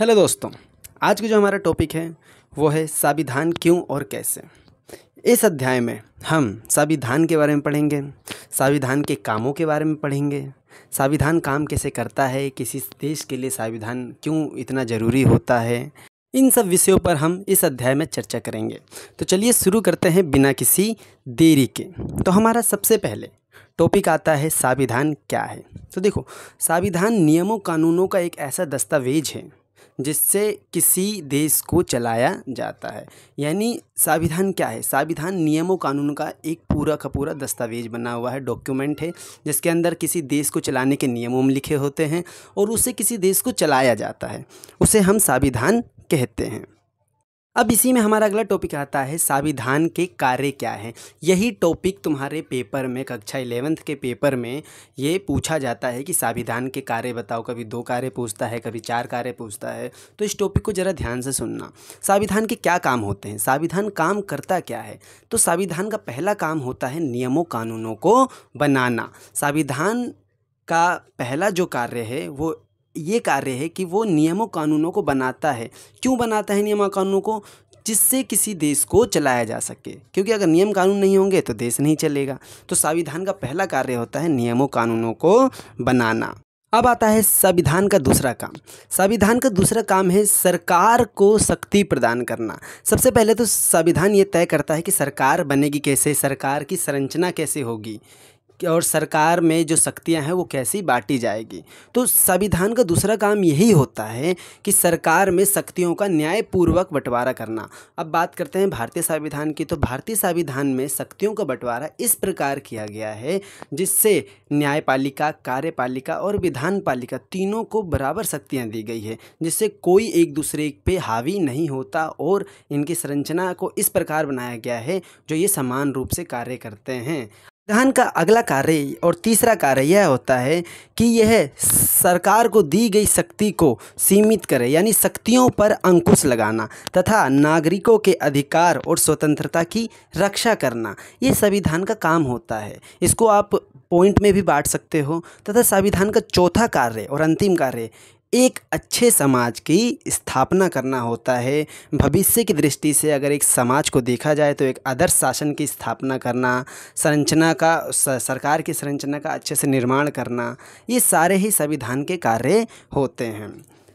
hello दोस्तों आज का जो हमारा टॉपिक है वो है साविधान क्यों और कैसे इस अध्याय में हम साविधान के बारे में पढ़ेंगे साविधान के कामों के बारे में पढ़ेंगे साविधान काम कैसे करता है किसी देश के लिए साविधान क्यों इतना ज़रूरी होता है इन सब विषयों पर हम इस अध्याय में चर्चा करेंगे तो चलिए शुरू करते हैं बिना किसी देरी के तो हमारा सबसे पहले टॉपिक आता है साविधान क्या है तो देखो साविधान नियमों कानूनों का एक ऐसा दस्तावेज है जिससे किसी देश को चलाया जाता है यानी संविधान क्या है संविधान नियमों कानून का एक पूरा का पूरा दस्तावेज बना हुआ है डॉक्यूमेंट है जिसके अंदर किसी देश को चलाने के नियमों में लिखे होते हैं और उसे किसी देश को चलाया जाता है उसे हम संविधान कहते हैं अब इसी में हमारा अगला टॉपिक आता है साविधान के कार्य क्या हैं यही टॉपिक तुम्हारे पेपर में कक्षा इलेवेंथ के पेपर में ये पूछा जाता है कि साविधान के कार्य बताओ कभी दो कार्य पूछता है कभी चार कार्य पूछता है तो इस टॉपिक को ज़रा ध्यान से सुनना साविधान के क्या काम होते हैं साविधान काम करता क्या है तो साविधान का पहला काम होता है नियमों कानूनों को बनाना साविधान का पहला जो कार्य है वो ये कार्य है कि वो नियमों कानूनों को बनाता है क्यों बनाता है नियमों कानूनों को जिससे किसी देश को चलाया जा सके क्योंकि अगर नियम कानून नहीं होंगे तो देश नहीं चलेगा तो संविधान का पहला कार्य होता है नियमों कानूनों को बनाना अब आता है संविधान का दूसरा काम संविधान का दूसरा काम है सरकार को शक्ति प्रदान करना सबसे पहले तो संविधान ये तय करता है कि सरकार बनेगी कैसे सरकार की संरचना कैसे होगी और सरकार में जो शक्तियां हैं वो कैसी बांटी जाएगी तो संविधान का दूसरा काम यही होता है कि सरकार में शक्तियों का न्यायपूर्वक बंटवारा करना अब बात करते हैं भारतीय संविधान की तो भारतीय संविधान में शक्तियों का बंटवारा इस प्रकार किया गया है जिससे न्यायपालिका कार्यपालिका और विधान पालिका तीनों को बराबर शक्तियाँ दी गई है जिससे कोई एक दूसरे पे हावी नहीं होता और इनकी संरचना को इस प्रकार बनाया गया है जो ये समान रूप से कार्य करते हैं शाहजहां का अगला कार्य और तीसरा कार्य यह होता है कि यह सरकार को दी गई शक्ति को सीमित करे यानी शक्तियों पर अंकुश लगाना तथा नागरिकों के अधिकार और स्वतंत्रता की रक्षा करना ये संविधान का काम होता है इसको आप पॉइंट में भी बांट सकते हो तथा संविधान का चौथा कार्य और अंतिम कार्य एक अच्छे समाज की स्थापना करना होता है भविष्य की दृष्टि से अगर एक समाज को देखा जाए तो एक आदर्श शासन की स्थापना करना संरचना का सरकार की संरचना का अच्छे से निर्माण करना ये सारे ही संविधान के कार्य होते हैं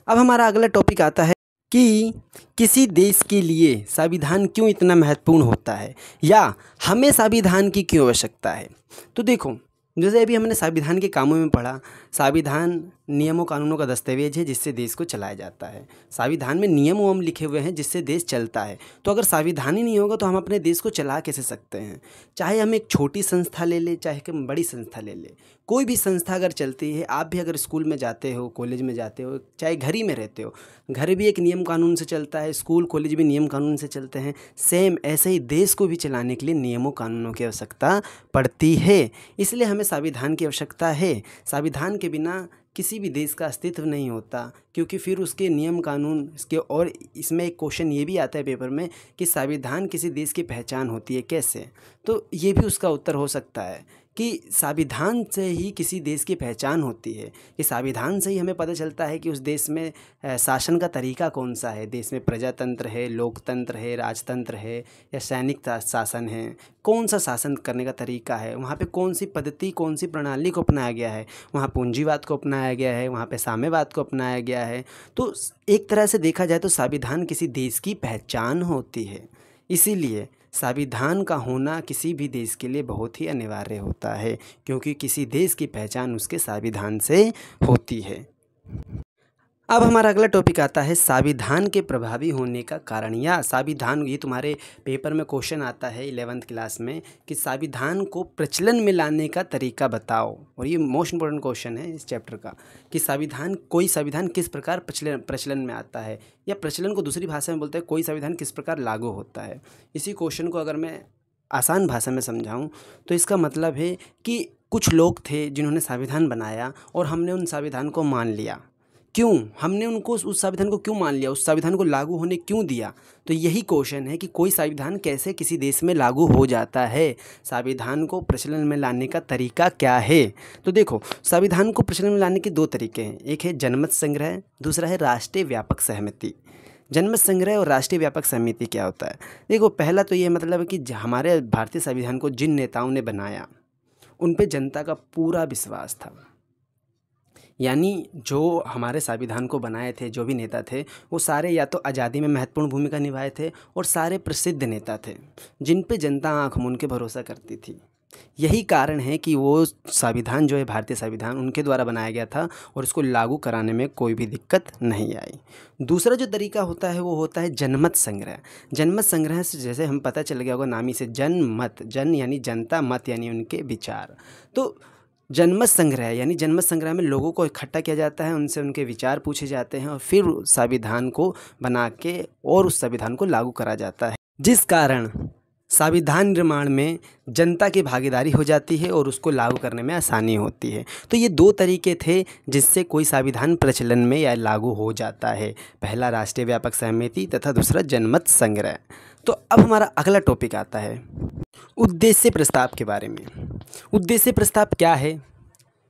अब हमारा अगला टॉपिक आता है कि किसी देश के लिए संविधान क्यों इतना महत्वपूर्ण होता है या हमें संविधान की क्यों आवश्यकता है तो देखो जैसे अभी हमने संविधान के कामों में पढ़ा संविधान नियमों कानूनों का दस्तावेज है जिससे देश को चलाया जाता है संविधान में नियम वम लिखे हुए हैं जिससे देश चलता है तो अगर संविधान ही नहीं होगा तो हम अपने देश को चला कैसे सकते हैं चाहे हम एक छोटी संस्था ले लें चाहे कि बड़ी संस्था ले लें कोई भी संस्था अगर चलती है आप भी अगर स्कूल में जाते हो कॉलेज में जाते हो चाहे घर ही में रहते हो घर भी एक नियम कानून से चलता है स्कूल कॉलेज भी नियम कानून से चलते हैं सेम ऐसे ही देश को भी चलाने के लिए नियमों कानूनों की आवश्यकता पड़ती है इसलिए हमें संविधान की आवश्यकता है संविधान के बिना किसी भी देश का अस्तित्व नहीं होता क्योंकि फिर उसके नियम कानून इसके और इसमें एक क्वेश्चन ये भी आता है पेपर में कि संविधान किसी देश की पहचान होती है कैसे तो ये भी उसका उत्तर हो सकता है कि संविधान से ही किसी देश की पहचान होती है कि संविधान से ही हमें पता चलता है कि उस देश में शासन का तरीका कौन सा है देश में प्रजातंत्र है लोकतंत्र है राजतंत्र है या सैनिक शासन है कौन सा शासन करने का तरीका है वहाँ पे कौन सी पद्धति कौन सी प्रणाली को अपनाया गया है वहाँ पूंजीवाद को अपनाया गया है वहाँ पर साम्यवाद को अपनाया गया है तो एक तरह से देखा जाए तो संविधान किसी देश की पहचान होती है इसीलिए संविधान का होना किसी भी देश के लिए बहुत ही अनिवार्य होता है क्योंकि किसी देश की पहचान उसके संविधान से होती है अब हमारा अगला टॉपिक आता है साविधान के प्रभावी होने का कारण या साविधान ये तुम्हारे पेपर में क्वेश्चन आता है इलेवंथ क्लास में कि साविधान को प्रचलन में लाने का तरीका बताओ और ये मोस्ट इंपॉर्टेंट क्वेश्चन है इस चैप्टर का कि साविधान कोई साविधान किस प्रकार प्रचलन प्रचलन में आता है या प्रचलन को दूसरी भाषा में बोलते हैं कोई संविधान किस प्रकार लागू होता है इसी क्वेश्चन को अगर मैं आसान भाषा में समझाऊँ तो इसका मतलब है कि कुछ लोग थे जिन्होंने संविधान बनाया और हमने उन संविधान को मान लिया क्यों हमने उनको उस संविधान को क्यों मान लिया उस संविधान को लागू होने क्यों दिया तो यही क्वेश्चन है कि कोई संविधान कैसे किसी देश में लागू हो जाता है संविधान को प्रचलन में लाने का तरीका क्या है तो देखो संविधान को प्रचलन में लाने के दो तरीके हैं एक है जनमत संग्रह दूसरा है राष्ट्रीय व्यापक सहमति जनमत संग्रह और राष्ट्रीय व्यापक समिति क्या होता है देखो पहला तो ये मतलब कि हमारे भारतीय संविधान को जिन नेताओं ने बनाया उन पर जनता का पूरा विश्वास था यानी जो हमारे संविधान को बनाए थे जो भी नेता थे वो सारे या तो आज़ादी में महत्वपूर्ण भूमिका निभाए थे और सारे प्रसिद्ध नेता थे जिन पे जनता आँख मून के भरोसा करती थी यही कारण है कि वो संविधान जो है भारतीय संविधान उनके द्वारा बनाया गया था और इसको लागू कराने में कोई भी दिक्कत नहीं आई दूसरा जो तरीका होता है वो होता है जनमत संग्रह जनमत संग्रह से जैसे हम पता चल गया होगा नामी से जनमत जन यानी जनता मत यानी उनके विचार तो जनमत संग्रह यानी जनमत संग्रह में लोगों को इकट्ठा किया जाता है उनसे उनके विचार पूछे जाते हैं और फिर संविधान को बना के और उस संविधान को लागू करा जाता है जिस कारण संविधान निर्माण में जनता की भागीदारी हो जाती है और उसको लागू करने में आसानी होती है तो ये दो तरीके थे जिससे कोई संविधान प्रचलन में या लागू हो जाता है पहला राष्ट्रीय व्यापक सहमति तथा दूसरा जनमत संग्रह तो अब हमारा अगला टॉपिक आता है उद्देश्य प्रस्ताव के बारे में उद्देश्य प्रस्ताव क्या है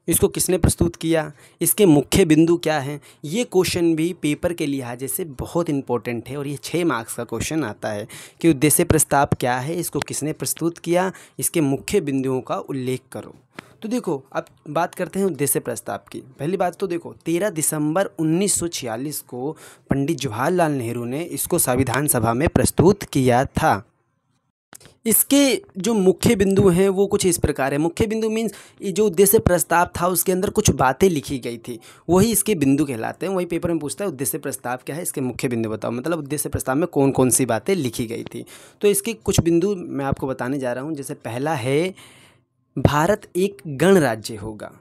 इसको किसने प्रस्तुत किया इसके मुख्य बिंदु क्या हैं ये क्वेश्चन भी पेपर के लिहाजे से बहुत इंपॉर्टेंट है और ये छः मार्क्स का क्वेश्चन आता है कि उद्देश्य प्रस्ताव क्या है इसको किसने प्रस्तुत किया इसके मुख्य बिंदुओं का उल्लेख करो तो देखो अब बात करते हैं उद्देश्य प्रस्ताव की पहली बात तो देखो तेरह दिसंबर उन्नीस को पंडित जवाहरलाल नेहरू ने इसको संविधान सभा में प्रस्तुत किया था इसके जो मुख्य बिंदु हैं वो कुछ इस प्रकार है मुख्य बिंदु मीन्स ये जो उद्देश्य प्रस्ताव था उसके अंदर कुछ बातें लिखी गई थी वही इसके बिंदु कहलाते हैं वही पेपर में पूछता है उद्देश्य प्रस्ताव क्या है इसके मुख्य बिंदु बताओ मतलब उद्देश्य प्रस्ताव में कौन कौन सी बातें लिखी गई थी तो इसके कुछ बिंदु मैं आपको बताने जा रहा हूँ जैसे पहला है भारत एक गणराज्य होगा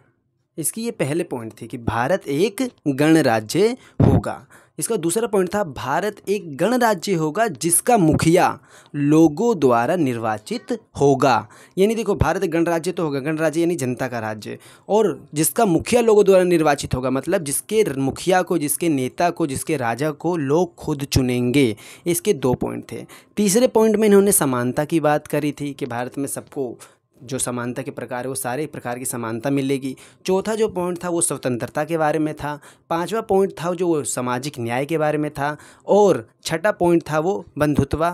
इसकी ये पहले पॉइंट थी कि भारत एक गणराज्य होगा इसका दूसरा पॉइंट था भारत एक गणराज्य होगा जिसका मुखिया लोगों द्वारा निर्वाचित होगा यानी देखो भारत गणराज्य तो होगा गणराज्य यानी जनता का राज्य और जिसका मुखिया लोगों द्वारा निर्वाचित होगा मतलब जिसके मुखिया को जिसके नेता को जिसके राजा को लोग खुद चुनेंगे इसके दो पॉइंट थे तीसरे पॉइंट में इन्होंने समानता की बात करी थी कि भारत में सबको जो समानता के प्रकार है वो सारे प्रकार की समानता मिलेगी चौथा जो पॉइंट था वो स्वतंत्रता के बारे में था पांचवा पॉइंट था जो सामाजिक न्याय के बारे में था और छठा पॉइंट था वो बंधुत्वा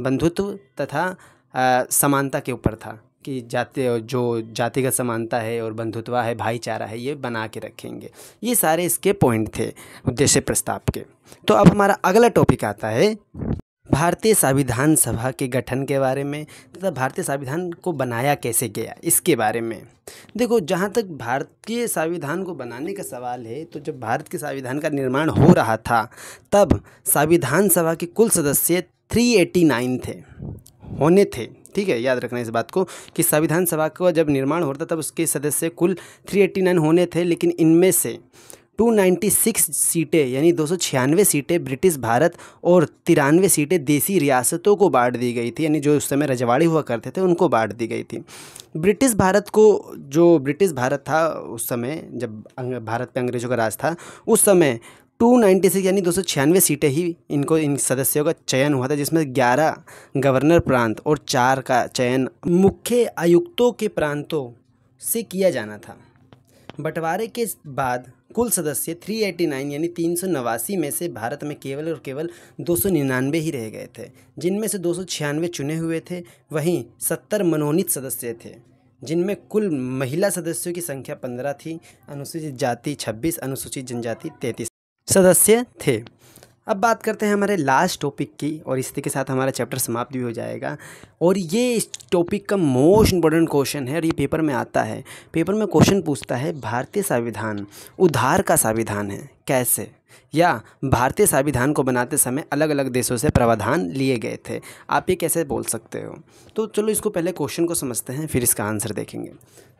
बंधुत्व तथा समानता के ऊपर था कि जाति जो जातिगत समानता है और बंधुत्वा है भाईचारा है ये बना के रखेंगे ये सारे इसके पॉइंट थे उद्देश्य प्रस्ताव के तो अब हमारा अगला टॉपिक आता है भारतीय संविधान सभा के गठन के बारे में तथा भारतीय संविधान को बनाया कैसे गया इसके बारे में देखो जहाँ तक भारतीय संविधान को बनाने का सवाल है तो जब भारत के संविधान का निर्माण हो रहा था तब संविधान सभा के कुल सदस्य 389 थे होने थे ठीक है याद रखना इस बात को कि संविधान सभा का जब निर्माण होता तब उसके सदस्य कुल 389 होने थे लेकिन इनमें से 296 सीटें यानी दो सीटें ब्रिटिश भारत और तिरानवे सीटें देसी रियासतों को बांट दी गई थी यानी जो उस समय रजवाड़ी हुआ करते थे उनको बांट दी गई थी ब्रिटिश भारत को जो ब्रिटिश भारत था उस समय जब भारत पे अंग्रेज़ों का राज था उस समय 296 यानी दो सीटें ही इनको इन सदस्यों का चयन हुआ था जिसमें 11 गवर्नर प्रांत और चार का चयन मुख्य आयुक्तों के प्रांतों से किया जाना था बंटवारे के बाद कुल सदस्य 389 यानी तीन में से भारत में केवल और केवल 299 ही रह गए थे जिनमें से दो चुने हुए थे वहीं सत्तर मनोनीत सदस्य थे जिनमें कुल महिला सदस्यों की संख्या पंद्रह थी अनुसूचित जाति छब्बीस अनुसूचित जनजाति तैंतीस सदस्य थे अब बात करते हैं हमारे लास्ट टॉपिक की और इसी के साथ हमारा चैप्टर समाप्त भी हो जाएगा और ये इस टॉपिक का मोस्ट इम्पोर्टेंट क्वेश्चन है और ये पेपर में आता है पेपर में क्वेश्चन पूछता है भारतीय संविधान उधार का संविधान है कैसे या भारतीय संविधान को बनाते समय अलग अलग देशों से प्रावधान लिए गए थे आप ये कैसे बोल सकते हो तो चलो इसको पहले क्वेश्चन को समझते हैं फिर इसका आंसर देखेंगे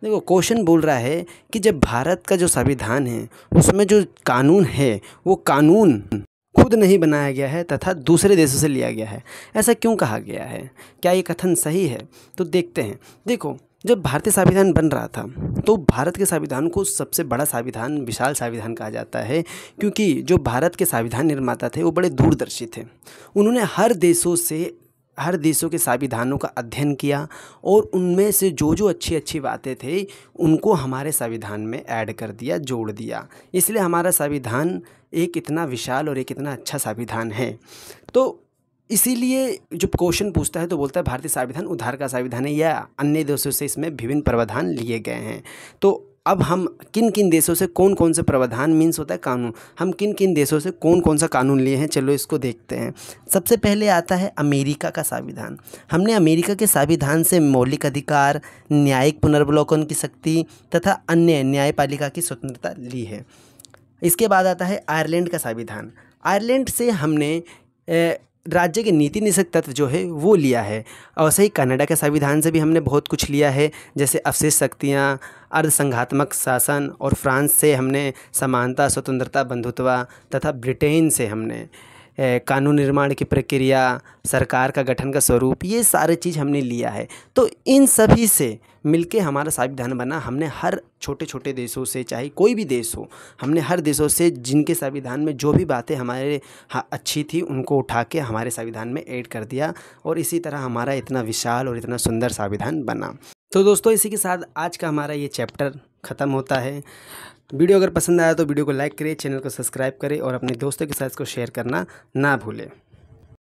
देखो क्वेश्चन बोल रहा है कि जब भारत का जो संविधान है उसमें जो कानून है वो कानून खुद नहीं बनाया गया है तथा दूसरे देशों से लिया गया है ऐसा क्यों कहा गया है क्या ये कथन सही है तो देखते हैं देखो जब भारतीय संविधान बन रहा था तो भारत के संविधान को सबसे बड़ा संविधान विशाल संविधान कहा जाता है क्योंकि जो भारत के संविधान निर्माता थे वो बड़े दूरदर्शी थे उन्होंने हर देशों से हर देशों के संविधानों का अध्ययन किया और उनमें से जो जो अच्छी अच्छी बातें थी उनको हमारे संविधान में ऐड कर दिया जोड़ दिया इसलिए हमारा संविधान एक इतना विशाल और एक इतना अच्छा संविधान है तो इसीलिए जब क्वेश्चन पूछता है तो बोलता है भारतीय संविधान उधार का संविधान है या अन्य देशों से इसमें विभिन्न प्रावधान लिए गए हैं तो अब हम किन किन देशों से कौन कौन से प्रावधान मीन्स होता है कानून हम किन किन देशों से कौन कौन सा कानून लिए हैं चलो इसको देखते हैं सबसे पहले आता है अमेरिका का संविधान हमने अमेरिका के संविधान से मौलिक अधिकार न्यायिक पुनर्वलोकन की शक्ति तथा अन्य न्यायपालिका की स्वतंत्रता ली है इसके बाद आता है आयरलैंड का संविधान आयरलैंड से हमने राज्य के नीति निषेक तत्व जो है वो लिया है और सही कनाडा के संविधान से भी हमने बहुत कुछ लिया है जैसे अवशेष शक्तियाँ अर्धसंघात्मक शासन और फ्रांस से हमने समानता स्वतंत्रता बंधुत्व तथा ब्रिटेन से हमने कानून निर्माण की प्रक्रिया सरकार का गठन का स्वरूप ये सारे चीज़ हमने लिया है तो इन सभी से मिलके हमारा साहिब बना हमने हर छोटे छोटे देशों से चाहे कोई भी देश हो हमने हर देशों से जिनके संविधान में जो भी बातें हमारे हाँ अच्छी थी उनको उठा के हमारे संविधान में ऐड कर दिया और इसी तरह हमारा इतना विशाल और इतना सुंदर संविधान बना तो दोस्तों इसी के साथ आज का हमारा ये चैप्टर ख़त्म होता है वीडियो अगर पसंद आया तो वीडियो को लाइक करें चैनल को सब्सक्राइब करें और अपने दोस्तों के साथ इसको शेयर करना ना भूलें